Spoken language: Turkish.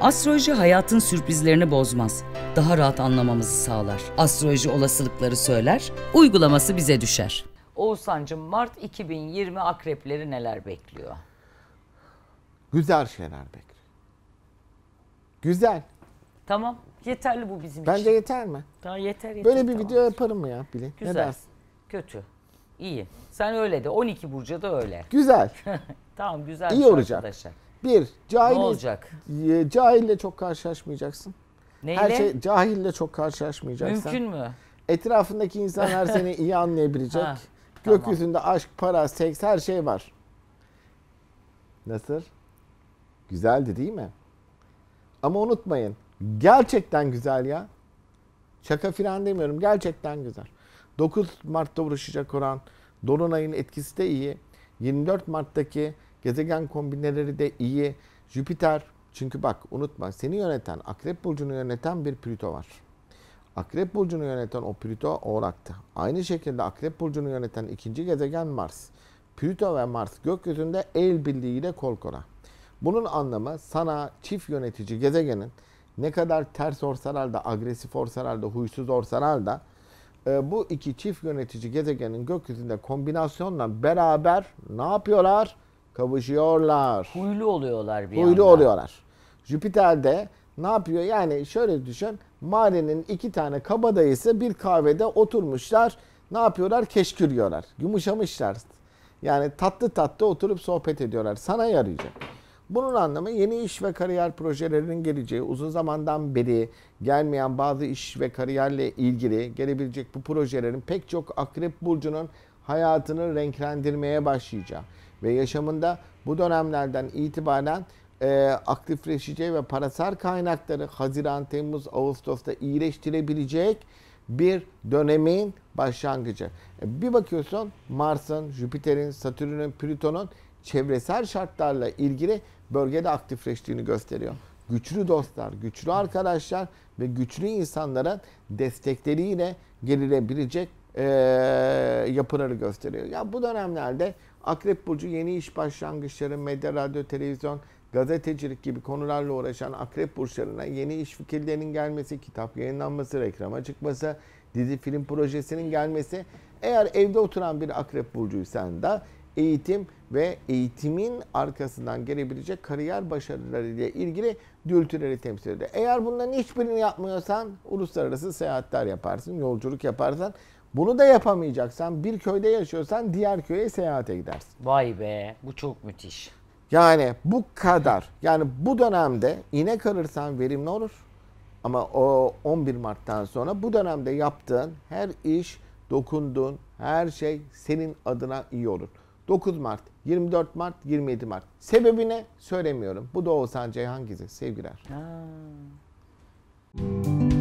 Astroloji hayatın sürprizlerini bozmaz. Daha rahat anlamamızı sağlar. Astroloji olasılıkları söyler, uygulaması bize düşer. Oğuzhan'cığım Mart 2020 akrepleri neler bekliyor? Güzel şeyler bekliyor. Güzel. Tamam. Yeterli bu bizim Bence için. Bence yeter mi? Daha yeter yeter. Böyle bir tamam. video yaparım mı ya bile? Güzel. Ne Kötü. İyi. Sen öyle de. 12 Burcu da öyle. Güzel. tamam güzel. İyi şey olacak. Arkadaşlar. Bir, cahil, ne olacak? cahille çok karşılaşmayacaksın. Neyle? Her şey cahille çok karşılaşmayacaksın. Mümkün mü? Etrafındaki insanlar seni iyi anlayabilecek. ha, Gökyüzünde tamam. aşk, para, seks her şey var. Nasıl? Güzeldi değil mi? Ama unutmayın. Gerçekten güzel ya. Şaka filan demiyorum. Gerçekten güzel. 9 Mart'ta uğraşacak Kur'an. Dolunay'ın etkisi de iyi. 24 Mart'taki Gezegen kombineleri de iyi. Jüpiter çünkü bak unutma seni yöneten, akrep burcunu yöneten bir Plüto var. Akrep burcunu yöneten o Plüto Oğlak'tı. Aynı şekilde akrep burcunu yöneten ikinci gezegen Mars. Plüto ve Mars gökyüzünde el birliğiyle kol kola. Bunun anlamı sana çift yönetici gezegenin ne kadar ters orsalar da, agresif orsalar da, huysuz orsalar da e, bu iki çift yönetici gezegenin gökyüzünde kombinasyonla beraber ne yapıyorlar? Kavuşuyorlar. Huylu oluyorlar bir Huylu anda. oluyorlar. Jüpiter'de ne yapıyor? Yani şöyle düşün. Mare'nin iki tane kabadayısı bir kahvede oturmuşlar. Ne yapıyorlar? Keşkürüyorlar. Yumuşamışlar. Yani tatlı tatlı oturup sohbet ediyorlar. Sana yarayacak. Bunun anlamı yeni iş ve kariyer projelerinin geleceği, uzun zamandan beri gelmeyen bazı iş ve kariyerle ilgili gelebilecek bu projelerin pek çok akrep burcunun hayatını renklendirmeye başlayacağı ve yaşamında bu dönemlerden itibaren e, aktifleşeceği ve parasal kaynakları Haziran, Temmuz, Ağustos'ta iyileştirebilecek bir dönemin başlangıcı. E, bir bakıyorsun Mars'ın, Jüpiter'in, Satürn'ün, Plüton'un çevresel şartlarla ilgili bölgede aktifleştiğini gösteriyor. Güçlü dostlar, güçlü arkadaşlar ve güçlü insanların destekleriyle gelinebilecek e, yapıları gösteriyor. Ya bu dönemlerde Akrep Burcu yeni iş başlangıçları, medya, radyo, televizyon, gazetecilik gibi konularla uğraşan akrep burçlarına yeni iş fikirlerinin gelmesi, kitap yayınlanması, reklama çıkması, dizi film projesinin gelmesi. Eğer evde oturan bir akrep burcuysan da eğitim ve eğitimin arkasından gelebilecek kariyer başarıları ile ilgili dültüleri temsil ediyor. Eğer bunların hiçbirini yapmıyorsan uluslararası seyahatler yaparsın, yolculuk yaparsan. Bunu da yapamayacaksan, bir köyde yaşıyorsan diğer köye seyahate gidersin. Vay be, bu çok müthiş. Yani bu kadar. Yani bu dönemde inek alırsan verimli olur. Ama o 11 Mart'tan sonra bu dönemde yaptığın her iş, dokunduğun her şey senin adına iyi olur. 9 Mart, 24 Mart, 27 Mart. Sebebi ne? Söylemiyorum. Bu da Oğuzhan Ceyhan Gizi. Sevgiler. Ha.